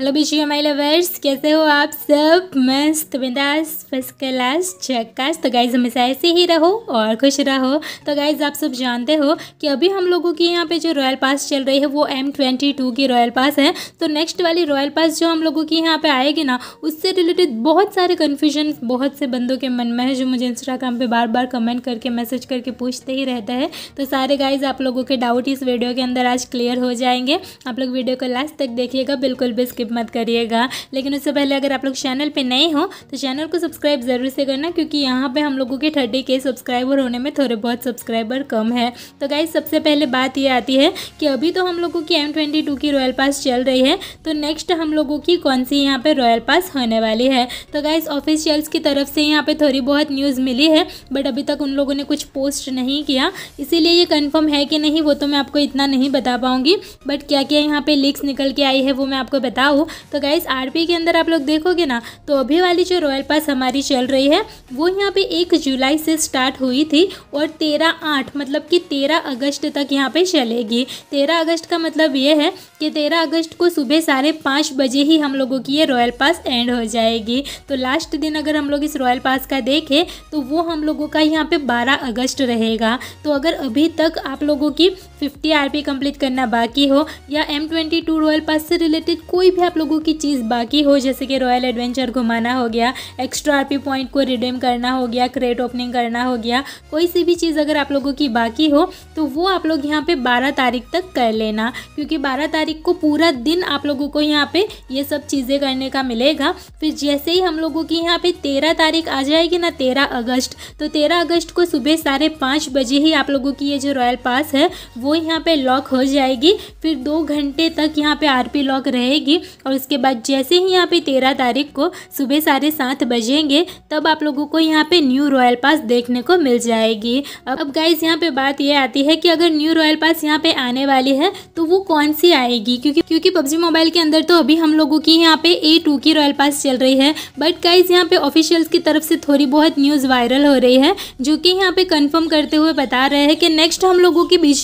hello बीजी हमारे lovers कैसे हो आप सब मस्त बिंदास फर्स्ट क्लास चक्कास तो गाइज हमेशा ऐसे ही रहो और खुश रहो तो गाइज आप सब जानते हो कि अभी हम लोगों की यहाँ पे जो रॉयल पास चल रही है वो एम ट्वेंटी टू की रॉयल पास है तो नेक्स्ट वाली रॉयल पास जो हम लोगों की यहाँ पे आएगी ना उससे रिलेटेड बहुत सारे कन्फ्यूजन बहुत से बंदों के मन में है जो मुझे इंस्टाग्राम पर बार बार कमेंट करके मैसेज करके पूछते ही रहता है तो सारे गाइज आप लोगों के डाउट इस वीडियो के अंदर आज क्लियर हो जाएंगे आप लोग वीडियो को लास्ट तक देखिएगा बिल्कुल भी स्किप मत करिएगा लेकिन उससे पहले अगर आप लोग चैनल पर नए हो तो चैनल को सब्सक्राइब ज़रूर से करना क्योंकि यहाँ पर हम लोगों के थर्टी के सब्सक्राइबर होने में थोड़े बहुत सब्सक्राइबर कम है तो गाइज सबसे पहले बात ये आती है कि अभी तो हम लोगों की एम की रॉयल पास चल रही है तो नेक्स्ट हम लोगों की कौन सी यहाँ पर रॉयल पास होने वाली है तो गाइज ऑफिशियल्स की तरफ से यहाँ पे थोड़ी बहुत न्यूज़ मिली है बट अभी तक उन लोगों ने कुछ पोस्ट नहीं किया इसीलिए ये कन्फर्म है कि नहीं वो तो मैं आपको इतना नहीं बता पाऊँगी बट क्या क्या यहाँ पे लीक्स निकल के आई है वो मैं आपको बताऊँ हो तो गाइस आरपी के अंदर आप लोग देखोगे ना तो अभी वाली जो रॉयल पास हमारी चल रही है वो यहाँ पे एक जुलाई से स्टार्ट हुई थी और तेरह आठ मतलब कि तेरह अगस्त तक यहाँ पे चलेगी तेरह अगस्त का मतलब ये है कि तेरह अगस्त को सुबह साढ़े पाँच बजे ही हम लोगों की ये रॉयल पास एंड हो जाएगी तो लास्ट दिन अगर हम लोग इस रॉयल पास का देखें तो वो हम लोगों का यहाँ पे बारह अगस्त रहेगा तो अगर अभी तक आप लोगों की फिफ्टी आर कंप्लीट करना बाकी हो या एम ट्वेंटी रॉयल पास से रिलेटेड कोई भी आप लोगों की चीज़ बाकी हो जैसे कि रॉयल एडवेंचर घुमाना हो गया एक्स्ट्रा आरपी पॉइंट को रिडीम करना हो गया क्रेट ओपनिंग करना हो गया कोई सी भी चीज़ अगर आप लोगों की बाकी हो तो वो आप लोग यहाँ पे 12 तारीख तक कर लेना क्योंकि 12 तारीख को पूरा दिन आप लोगों को यहाँ पे ये सब चीज़ें करने का मिलेगा फिर जैसे ही हम लोगों की यहाँ पर तेरह तारीख आ जाएगी ना तेरह अगस्त तो तेरह अगस्त को सुबह साढ़े पाँच बजे ही आप लोगों की ये जो रॉयल पास है वो यहाँ पर लॉक हो जाएगी फिर दो घंटे तक यहाँ पर आर लॉक रहेगी और उसके बाद जैसे ही यहाँ पे तेरह तारीख को सुबह साढ़े सात बजेंगे तब आप लोगों को यहाँ पे न्यू रॉयल पास देखने को मिल जाएगी अब अब गाइज यहाँ पे बात ये आती है कि अगर न्यू रॉयल पास यहाँ पे आने वाली है तो वो कौन सी आएगी क्योंकि क्योंकि पबजी मोबाइल के अंदर तो अभी हम लोगों की यहाँ पे ए टू की रॉयल पास चल रही है बट गाइज यहाँ पे ऑफिशियल्स की तरफ से थोड़ी बहुत न्यूज़ वायरल हो रही है जो कि यहाँ पे कन्फर्म करते हुए बता रहे हैं कि नेक्स्ट हम लोगों की बी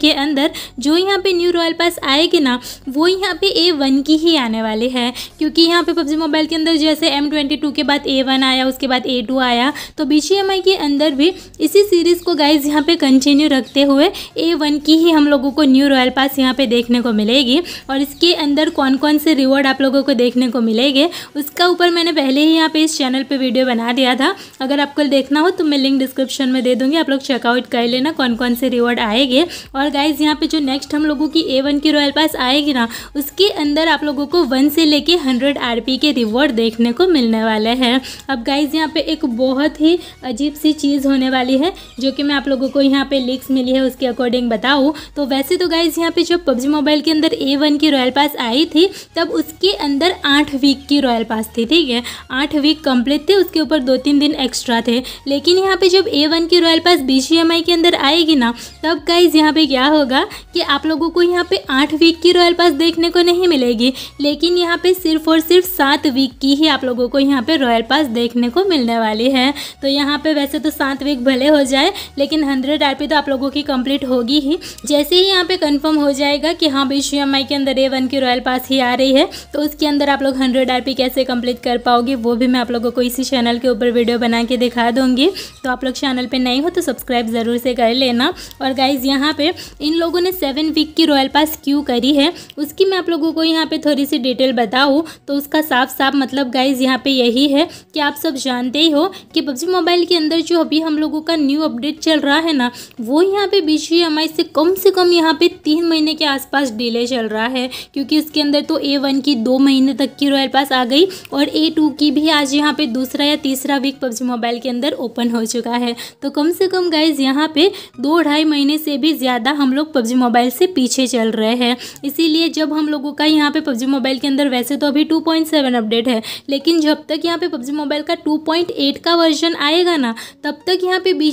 के अंदर जो यहाँ पे न्यू रॉयल पास आएगी ना वो यहाँ पे ए वन की ही आने वाले हैं क्योंकि यहाँ पे पबजी मोबाइल के अंदर जैसे एम के बाद ए आया उसके बाद ए आया तो बी के अंदर भी इसी सीरीज़ को गाइज यहाँ पे कंटिन्यू रखते हुए ए की ही हम लोगों को न्यू रॉयल पास यहाँ पे देखने को मिलेगी और इसके अंदर कौन कौन से रिवॉर्ड आप लोगों को देखने को मिलेंगे उसका ऊपर मैंने पहले ही यहाँ पे इस चैनल पर वीडियो बना दिया था अगर आपको देखना हो तो मैं लिंक डिस्क्रिप्शन में दे दूँगी आप लोग चेकआउट कर लेना कौन कौन से रिवॉर्ड आएंगे और गाइज यहाँ पे जो नेक्स्ट हम लोगों की ए वन की रॉयल पास आएगी ना उसके अंदर आप लोगों आपको वन से लेके हंड्रेड आर के रिवॉर्ड देखने को मिलने वाले हैं अब गाइज यहाँ पे एक बहुत ही अजीब सी चीज़ होने वाली है जो कि मैं आप लोगों को यहाँ पे लिक्स मिली है उसके अकॉर्डिंग बताऊँ तो वैसे तो गाइज यहाँ पे जब पबजी मोबाइल के अंदर ए वन की रॉयल पास आई थी तब उसके अंदर आठ वीक की रॉयल पास थी ठीक है आठ वीक कंप्लीट थे उसके ऊपर दो तीन दिन एक्स्ट्रा थे लेकिन यहाँ पे जब ए वन की रॉयल पास बी के अंदर आएगी ना तब गाइज यहाँ पे क्या होगा कि आप लोगों को यहाँ पे आठ वीक की रॉयल पास देखने को नहीं मिलेगी लेकिन यहाँ पे सिर्फ और सिर्फ सात वीक की ही आप लोगों को यहाँ पे रॉयल पास देखने को मिलने वाली है तो यहाँ पे वैसे तो सात वीक भले हो जाए लेकिन हंड्रेड आर तो आप लोगों की कंप्लीट होगी ही जैसे ही यहाँ पे कंफर्म हो जाएगा कि हाँ भाई सी के अंदर ए वन की रॉयल पास ही आ रही है तो उसके अंदर आप लोग हंड्रेड आर कैसे कम्प्लीट कर पाओगे वो भी मैं आप लोगों को इसी चैनल के ऊपर वीडियो बना के दिखा दूँगी तो आप लोग चैनल पर नहीं हो तो सब्सक्राइब ज़रूर से कर लेना और गाइज़ यहाँ पर इन लोगों ने सेवन वीक की रॉयल पास क्यों करी है उसकी मैं आप लोगों को यहाँ पर थोड़ी थोड़ी सी डिटेल बताऊँ तो उसका साफ साफ मतलब गाइज यहाँ पे यही है कि आप सब जानते ही हो कि पबजी मोबाइल के अंदर जो अभी हम लोगों का न्यू अपडेट चल रहा है ना वो यहाँ पे बी से कम से कम यहाँ पे तीन महीने के आसपास डिले चल रहा है क्योंकि इसके अंदर तो ए वन की दो महीने तक की रॉयल पास आ गई और ए टू की भी आज यहाँ पे दूसरा या तीसरा वीक पबजी मोबाइल के अंदर ओपन हो चुका है तो कम से कम गाइज यहाँ पे दो ढाई महीने से भी ज़्यादा हम लोग पबजी मोबाइल से पीछे चल रहे हैं इसीलिए जब हम लोगों का यहाँ पे पबजी मोबाइल के अंदर वैसे तो अभी 2.7 अपडेट है लेकिन जब तक यहाँ पे पबजी मोबाइल का 2.8 का वर्जन आएगा ना तब तक यहाँ पे बी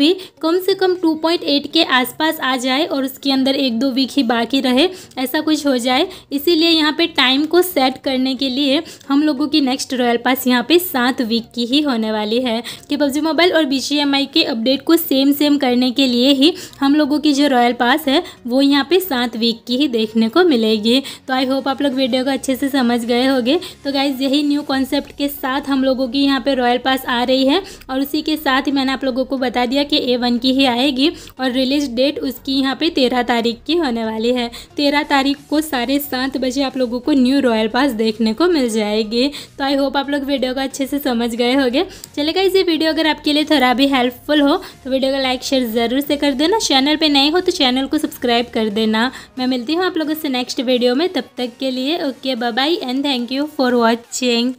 भी कम से कम 2.8 के आसपास आ जाए और उसके अंदर एक दो वीक ही बाकी रहे ऐसा कुछ हो जाए इसीलिए यहाँ पे टाइम को सेट करने के लिए हम लोगों की नेक्स्ट रॉयल पास यहाँ पे सात वीक की ही होने वाली है कि पबजी मोबाइल और बी के अपडेट को सेम सेम करने के लिए ही हम लोगों की जो रॉयल पास है वो यहाँ पे सात वीक की ही देखने को मिलेगी तो आई होप आप लोग लोग वीडियो को अच्छे से समझ गए होंगे तो गाइज यही न्यू कॉन्सेप्ट के साथ हम लोगों की यहाँ पे रॉयल पास आ रही है और उसी के साथ ही मैंने आप लोगों को बता दिया कि ए वन की ही आएगी और रिलीज डेट उसकी यहाँ पे तेरह तारीख की होने वाली है तेरह तारीख को साढ़े सात बजे आप लोगों को न्यू रॉयल पास देखने को मिल जाएगी तो आई होप आप लोग वीडियो को अच्छे से समझ गए होंगे चलेगा ये वीडियो अगर आपके लिए थोड़ा भी हेल्पफुल हो तो वीडियो को लाइक शेयर ज़रूर से कर देना चैनल पर नए हो तो चैनल को सब्सक्राइब कर देना मैं मिलती हूँ आप लोगों से नेक्स्ट वीडियो में तब तक के लिए लिए okay bye bye and thank you for watching